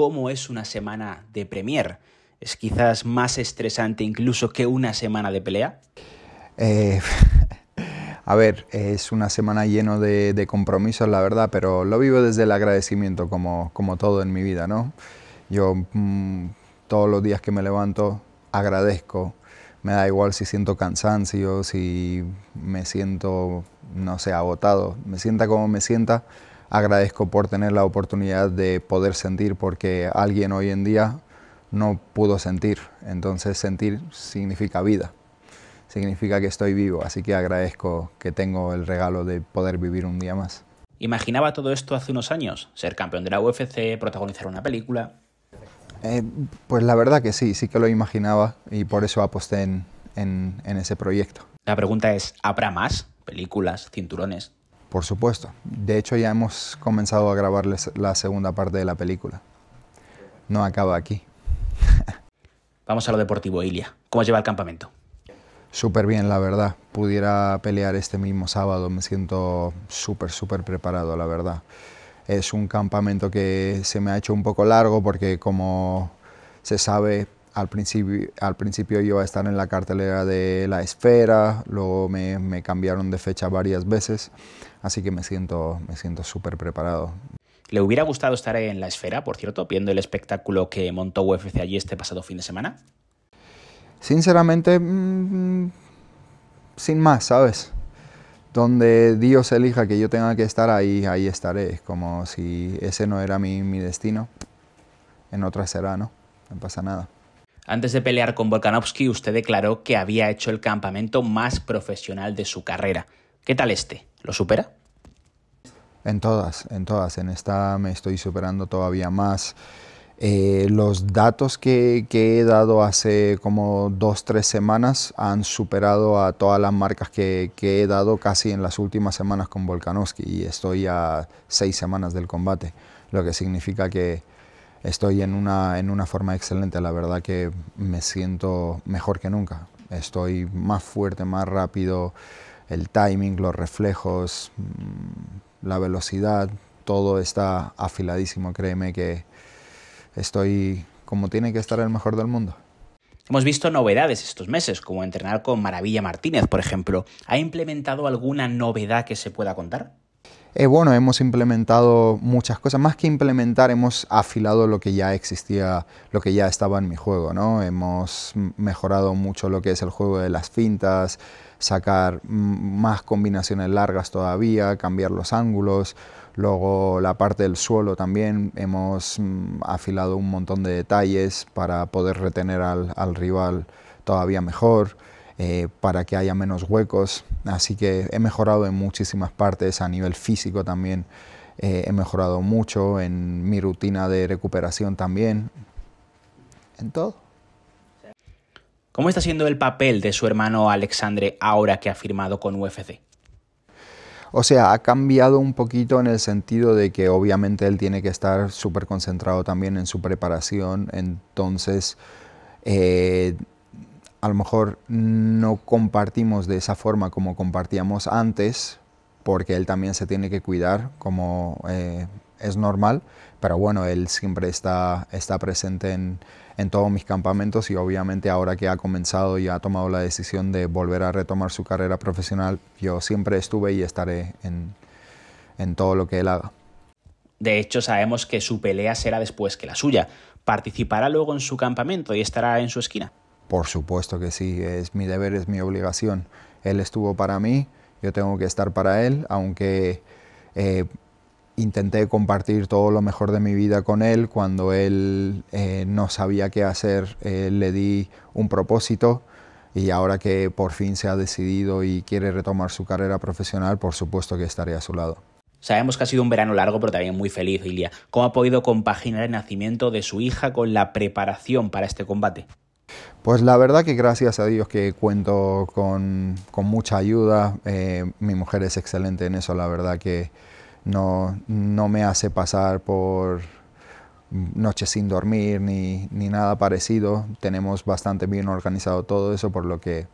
cómo es una semana de Premier. ¿Es quizás más estresante incluso que una semana de pelea? Eh, a ver, es una semana lleno de, compromisos, la verdad, pero lo vivo desde el agradecimiento, como, como todo en mi vida, ¿no? Yo mm, todos los días que me levanto agradezco. Me da igual si siento cansancio, si me siento, no sé, agotado. Me sienta como me sienta, agradezco por tener la oportunidad de poder sentir porque alguien hoy en día no pudo sentir. Entonces sentir significa vida, significa que estoy vivo, así que agradezco que tengo el regalo de poder vivir un día más. ¿Imaginaba todo esto hace unos años? Ser campeón de la UFC, protagonizar una película. Eh, pues la verdad que sí, sí que lo imaginaba y por eso aposté en ese proyecto. La pregunta es, ¿habrá más películas, cinturones? Por supuesto. De hecho, ya hemos comenzado a grabar la segunda parte de la película. No acaba aquí. Vamos a lo deportivo, Ilia. ¿Cómo lleva el campamento? Súper bien, la verdad. Pudiera pelear este mismo sábado. Me siento súper, súper preparado, la verdad. Es un campamento que se me ha hecho un poco largo porque, como se sabe, al principio, al principio iba a estar en la cartelera de La Esfera, luego me, cambiaron de fecha varias veces, así que me siento me siento súper preparado. ¿Le hubiera gustado estar en La Esfera, por cierto, viendo el espectáculo que montó UFC allí este pasado fin de semana? Sinceramente, mm, sin más, ¿sabes? Donde Dios elija que yo tenga que estar ahí, ahí estaré. como si ese no era mi, mi destino. En otra será, ¿no? No pasa nada. Antes de pelear con Volkanovski, usted declaró que había hecho el campamento más profesional de su carrera. ¿Qué tal este? ¿Lo supera? En todas, en todas. En esta me estoy superando todavía más. Eh, los datos que, he dado hace como dos, tres semanas han superado a todas las marcas que, que he dado casi en las últimas semanas con Volkanovski y estoy a seis semanas del combate, lo que significa que, estoy en una, en una forma excelente, la verdad que me siento mejor que nunca. Estoy más fuerte, más rápido, el timing, los reflejos, mm, la velocidad, todo está afiladísimo, créeme que estoy como tiene que estar el mejor del mundo. Hemos visto novedades estos meses, como entrenar con Maravilla Martínez, por ejemplo. ¿Ha implementado alguna novedad que se pueda contar? Eh, bueno, hemos implementado muchas cosas. Más que implementar, hemos afilado lo que ya existía, lo que ya estaba en mi juego, ¿no? Hemos mejorado mucho lo que es el juego de las fintas, sacar más combinaciones largas todavía, cambiar los ángulos. Luego la parte del suelo también hemos afilado un montón de detalles para poder retener al rival todavía mejor. Eh, para que haya menos huecos. Así que he mejorado en muchísimas partes, a nivel físico también eh, he mejorado mucho, en mi rutina de recuperación también, en todo. ¿Cómo está siendo el papel de su hermano Alexandre ahora que ha firmado con UFC? O sea, ha cambiado un poquito en el sentido de que obviamente él tiene que estar súper concentrado también en su preparación, entonces eh, a lo mejor no compartimos de esa forma como compartíamos antes, porque él también se tiene que cuidar como eh, es normal, pero bueno, él siempre está, está presente en, todos mis campamentos y obviamente ahora que ha comenzado y ha tomado la decisión de volver a retomar su carrera profesional, yo siempre estuve y estaré en, en todo lo que él haga. De hecho, sabemos que su pelea será después que la suya. Participará luego en su campamento y estará en su esquina. Por supuesto que sí, es mi deber, es mi obligación. Él estuvo para mí, yo tengo que estar para él, aunque eh, intenté compartir todo lo mejor de mi vida con él. Cuando él eh, no sabía qué hacer, eh, le di un propósito y ahora que por fin se ha decidido y quiere retomar su carrera profesional, por supuesto que estaré a su lado. Sabemos que ha sido un verano largo, pero también muy feliz, Ilia. ¿Cómo ha podido compaginar el nacimiento de su hija con la preparación para este combate? Pues la verdad que gracias a Dios que cuento con, mucha ayuda. Eh, mi mujer es excelente en eso, la verdad que no, me hace pasar por noches sin dormir ni, nada parecido. Tenemos bastante bien organizado todo eso, por lo que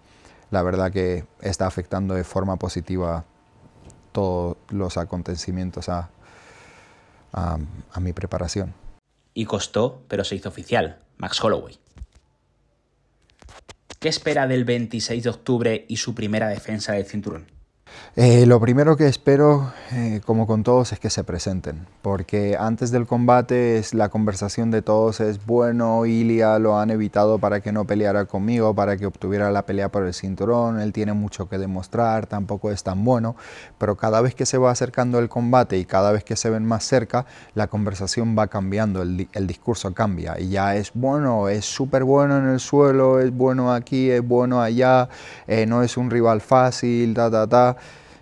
la verdad que está afectando de forma positiva todos los acontecimientos a, a mi preparación. Y costó, pero se hizo oficial, Max Holloway. ¿Qué espera del 26 de octubre y su primera defensa del cinturón? Eh, lo primero que espero, eh, como con todos, es que se presenten, porque antes del combate es la conversación de todos es, bueno, Ilia lo han evitado para que no peleara conmigo, para que obtuviera la pelea por el cinturón, él tiene mucho que demostrar, tampoco es tan bueno, pero cada vez que se va acercando el combate y cada vez que se ven más cerca, la conversación va cambiando, el, discurso cambia y ya es bueno, es súper bueno en el suelo, es bueno aquí, es bueno allá, eh, no es un rival fácil, ta, ta, ta.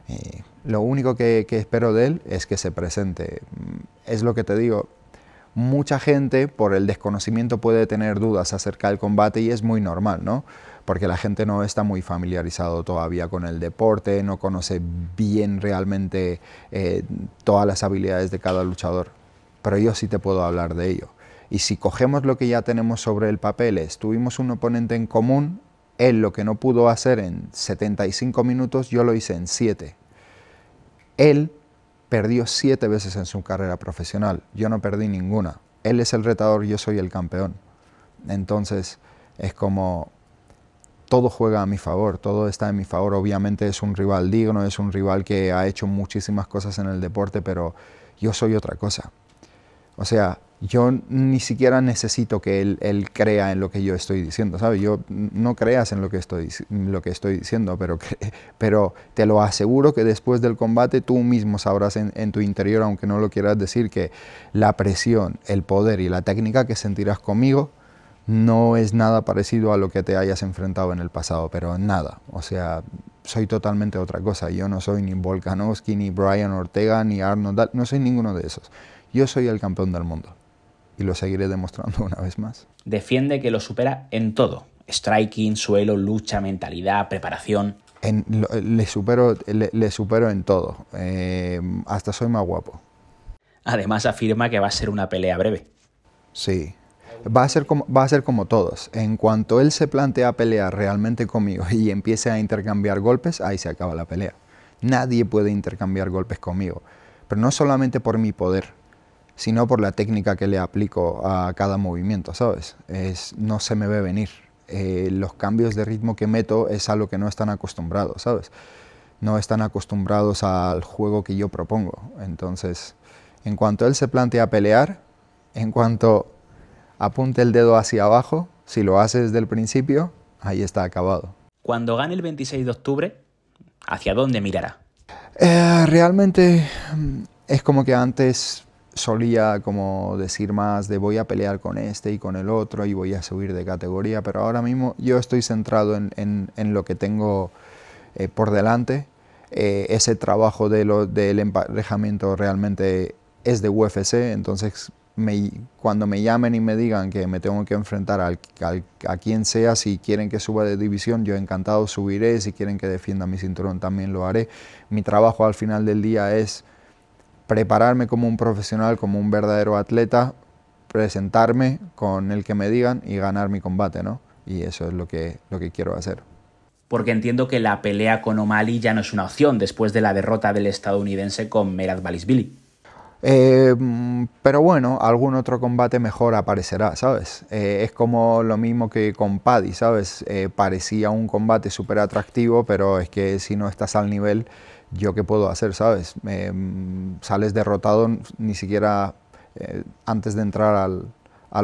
Eh, lo único que, espero de él es que se presente. Mm, es lo que te digo. Mucha gente por el desconocimiento puede tener dudas acerca del combate y es muy normal, ¿no? Porque la gente no está muy familiarizado todavía con el deporte, no conoce bien realmente eh, todas las habilidades de cada luchador. Pero yo sí te puedo hablar de ello. Y si cogemos lo que ya tenemos sobre el papel, es, tuvimos un oponente en común, él lo que no pudo hacer en 75 minutos, yo lo hice en 7. Él perdió 7 veces en su carrera profesional, yo no perdí ninguna. Él es el retador, yo soy el campeón. Entonces es como todo juega a mi favor, todo está en mi favor. Obviamente es un rival digno, es un rival que ha hecho muchísimas cosas en el deporte, pero yo soy otra cosa. O sea, yo ni siquiera necesito que él, crea en lo que yo estoy diciendo, ¿sabes? Yo no creas en lo que estoy, lo que estoy diciendo, pero, pero te lo aseguro que después del combate tú mismo sabrás en, tu interior, aunque no lo quieras decir, que la presión, el poder y la técnica que sentirás conmigo no es nada parecido a lo que te hayas enfrentado en el pasado, pero nada. O sea, soy totalmente otra cosa. Yo no soy ni Volkanovski, ni Brian Ortega, ni Arnold, no soy ninguno de esos. Yo soy el campeón del mundo y lo seguiré demostrando una vez más. Defiende que lo supera en todo. Striking, suelo, lucha, mentalidad, preparación. Eh, le, supero, le, supero en todo. Eh, hasta soy más guapo. Además afirma que va a ser una pelea breve. Sí. Va a, ser como, va a ser como todos. En cuanto él se plantea pelear realmente conmigo y empiece a intercambiar golpes, ahí se acaba la pelea. Nadie puede intercambiar golpes conmigo. Pero no solamente por mi poder, sino por la técnica que le aplico a cada movimiento, ¿sabes? no se me ve venir. Eh, los cambios de ritmo que meto es algo que no están acostumbrados, ¿sabes? No están acostumbrados al juego que yo propongo. Entonces, en cuanto él se plantea pelear, en cuanto apunte el dedo hacia abajo, si lo hace desde el principio, ahí está acabado. Cuando gane el 26 de octubre, ¿hacia dónde mirará? Eh, realmente mm, es como que antes solía como decir más de voy a pelear con este y con el otro y voy a subir de categoría, pero ahora mismo yo estoy centrado en, lo que tengo eh, por delante. Eh, ese trabajo de lo, del emparejamiento realmente es de UFC, entonces cuando me llamen y me digan que me tengo que enfrentar a quien sea, si quieren que suba de división, yo encantado subiré, si quieren que defienda mi cinturón también lo haré. Mi trabajo al final del día es prepararme como un profesional, como un verdadero atleta, presentarme con el que me digan y ganar mi combate, ¿no? Y eso es lo que, lo que quiero hacer. Porque entiendo que la pelea con O'Malley ya no es una opción después de la derrota del estadounidense con Merad Balisbili. Eh, pero bueno, algún otro combate mejor aparecerá, ¿sabes? Eh, es como lo mismo que con Paddy, ¿sabes? Eh, parecía un combate súper atractivo, pero es que si no estás al nivel, yo qué puedo hacer, ¿sabes? Eh, sales derrotado ni siquiera eh, antes de entrar al,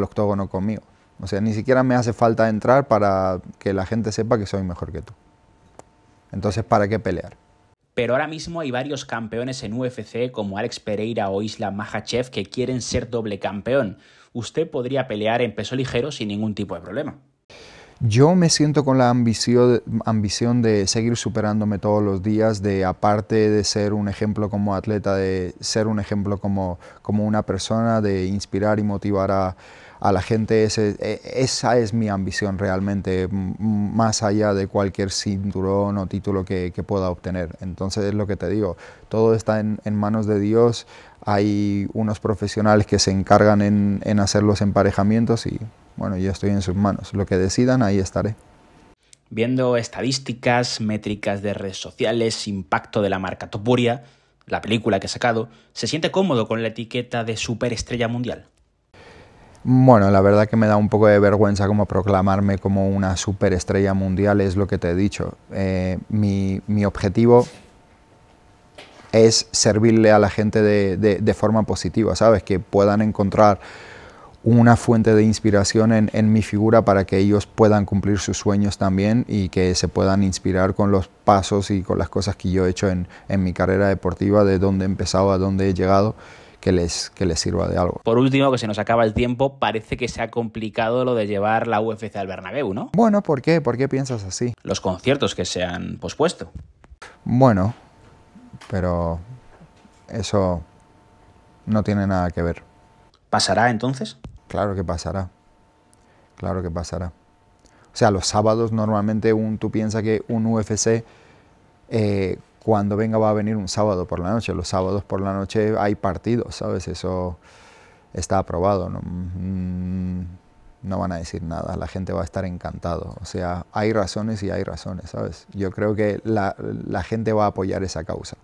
octógono conmigo. O sea, ni siquiera me hace falta entrar para que la gente sepa que soy mejor que tú. Entonces, ¿para qué pelear? Pero ahora mismo hay varios campeones en UFC como Alex Pereira o Isla Mahachev que quieren ser doble campeón. Usted podría pelear en peso ligero sin ningún tipo de problema. Yo me siento con la ambición, ambición de seguir superándome todos los días, de aparte de ser un ejemplo como atleta, de ser un ejemplo como, como una persona, de inspirar y motivar a, la gente. E, esa es mi ambición realmente, más allá de cualquier cinturón o título que, pueda obtener. Entonces es lo que te digo, todo está en, manos de Dios. Hay unos profesionales que se encargan en, en hacer los emparejamientos y bueno, yo estoy en sus manos. Lo que decidan, ahí estaré. Viendo estadísticas, métricas de redes sociales, impacto de la marca Topuria, la película que he sacado, ¿se siente cómodo con la etiqueta de superestrella mundial? Bueno, la verdad que me da un poco de vergüenza como proclamarme como una superestrella mundial, es lo que te he dicho. Eh, mi, objetivo es servirle a la gente de forma positiva, ¿sabes? Que puedan encontrar una fuente de inspiración en, mi figura para que ellos puedan cumplir sus sueños también y que se puedan inspirar con los pasos y con las cosas que yo he hecho en, mi carrera deportiva, de dónde he empezado a dónde he llegado. Que les, que les sirva de algo. Por último, que se nos acaba el tiempo, parece que se ha complicado lo de llevar la UFC al Bernabéu, ¿no? Bueno, ¿por qué? ¿Por qué piensas así? Los conciertos que se han pospuesto. Bueno, pero eso no tiene nada que ver. ¿Pasará entonces? Claro que pasará. Claro que pasará. O sea, los sábados normalmente un, tú piensas que un UFC eh, cuando venga va a venir un sábado por la noche. Los sábados por la noche hay partidos, ¿sabes? Eso está aprobado. No, mm, no van a decir nada. La gente va a estar encantado. O sea, hay razones y hay razones, ¿sabes? Yo creo que la gente va a apoyar esa causa.